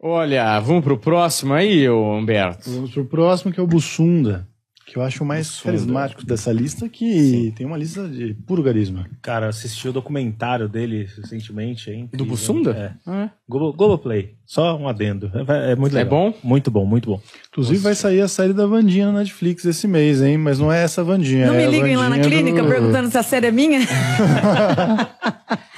Olha, vamos pro próximo aí, Humberto? Vamos pro próximo, que é o Bussunda, que eu acho o mais Bussunda. carismático dessa lista, que Sim. tem uma lista de puro carisma. Cara, assisti o documentário dele recentemente. hein? Do Bussunda? É. Ah, é. Globoplay, só um adendo. É, é muito é legal. É bom? Muito bom, muito bom. Inclusive Nossa. vai sair a série da Vandinha na Netflix esse mês, hein? Mas não é essa Vandinha. Não é me liguem lá na clínica do... perguntando se a série é minha.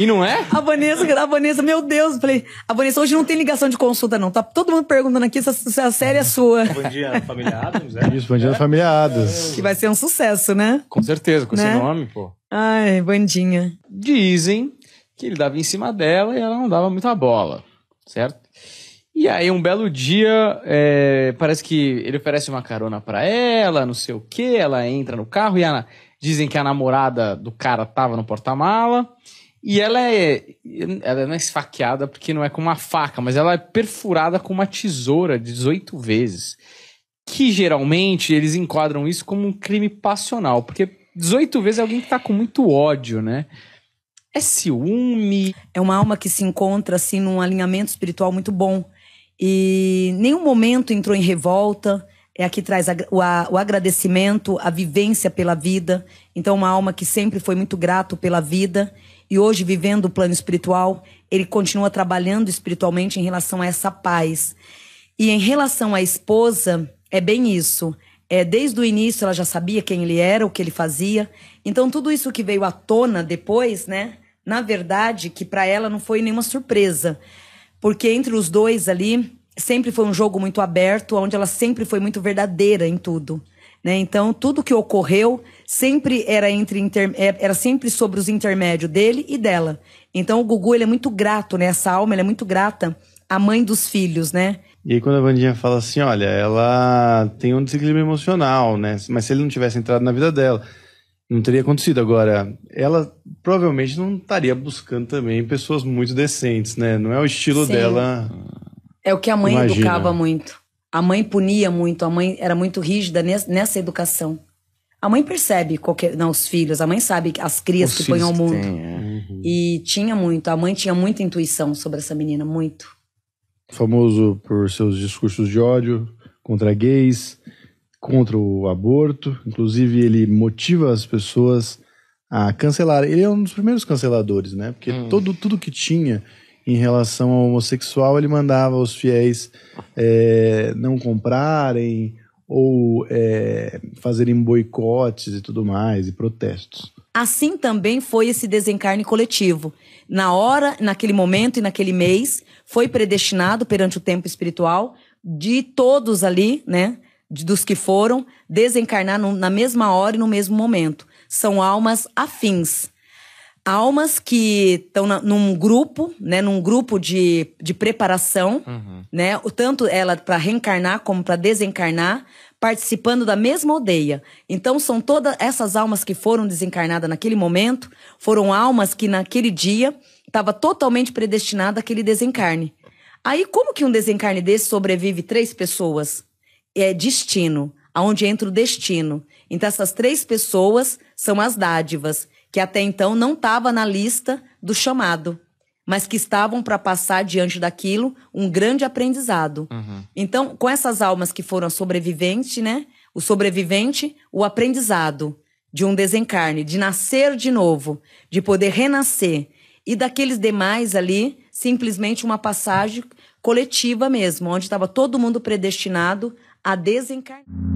E não é? A Vanessa, a Vanessa, meu Deus, falei, a Vanessa hoje não tem ligação de consulta, não. Tá todo mundo perguntando aqui se a, se a série é sua. Bom dia, família Adams, é? Isso, bom dia, é? família Adams. É. Que vai ser um sucesso, né? Com certeza, com né? esse nome, pô. Ai, bandinha. Dizem que ele dava em cima dela e ela não dava muita bola, certo? E aí, um belo dia, é, parece que ele oferece uma carona para ela, não sei o que, ela entra no carro e a, dizem que a namorada do cara tava no porta-mala. E ela é. Ela não é esfaqueada porque não é com uma faca, mas ela é perfurada com uma tesoura 18 vezes. Que geralmente eles enquadram isso como um crime passional, porque 18 vezes é alguém que tá com muito ódio, né? É ciúme. É uma alma que se encontra, assim, num alinhamento espiritual muito bom. E nenhum momento entrou em revolta. É aqui traz o, o agradecimento, a vivência pela vida. Então, é uma alma que sempre foi muito grato pela vida e hoje vivendo o plano espiritual, ele continua trabalhando espiritualmente em relação a essa paz. E em relação à esposa, é bem isso. É, desde o início ela já sabia quem ele era, o que ele fazia. Então tudo isso que veio à tona depois, né? Na verdade, que para ela não foi nenhuma surpresa, porque entre os dois ali sempre foi um jogo muito aberto, onde ela sempre foi muito verdadeira em tudo. Né? Então, tudo que ocorreu sempre era, entre inter... É, era sempre sobre os intermédios dele e dela. Então, o Gugu ele é muito grato, né? essa alma é muito grata à mãe dos filhos, né? E aí, quando a Vandinha fala assim, olha, ela tem um desequilíbrio emocional, né? Mas se ele não tivesse entrado na vida dela, não teria acontecido. Agora, ela provavelmente não estaria buscando também pessoas muito decentes, né? Não é o estilo Sim. dela. É o que a mãe imagina. educava muito. A mãe punia muito, a mãe era muito rígida nessa educação. A mãe percebe qualquer, não, os filhos, a mãe sabe as crias os que põem ao mundo. Tem, é. uhum. E tinha muito, a mãe tinha muita intuição sobre essa menina, muito. Famoso por seus discursos de ódio contra gays, contra o aborto. Inclusive, ele motiva as pessoas a cancelar. Ele é um dos primeiros canceladores, né? Porque hum. todo, tudo que tinha em relação ao homossexual, ele mandava os fiéis é, não comprarem ou é, fazerem boicotes e tudo mais, e protestos. Assim também foi esse desencarne coletivo. Na hora, naquele momento e naquele mês, foi predestinado perante o tempo espiritual de todos ali, né? De, dos que foram desencarnar no, na mesma hora e no mesmo momento. São almas afins almas que estão num grupo, né, num grupo de, de preparação, uhum. né, tanto ela para reencarnar como para desencarnar, participando da mesma aldeia. Então são todas essas almas que foram desencarnadas naquele momento, foram almas que naquele dia estava totalmente predestinada àquele desencarne. Aí como que um desencarne desse sobrevive três pessoas? É destino, aonde entra o destino. Então essas três pessoas são as dádivas que até então não estava na lista do chamado, mas que estavam para passar diante daquilo um grande aprendizado. Uhum. Então, com essas almas que foram sobrevivente, né? O sobrevivente, o aprendizado de um desencarne, de nascer de novo, de poder renascer, e daqueles demais ali, simplesmente uma passagem coletiva mesmo, onde estava todo mundo predestinado a desencarnar.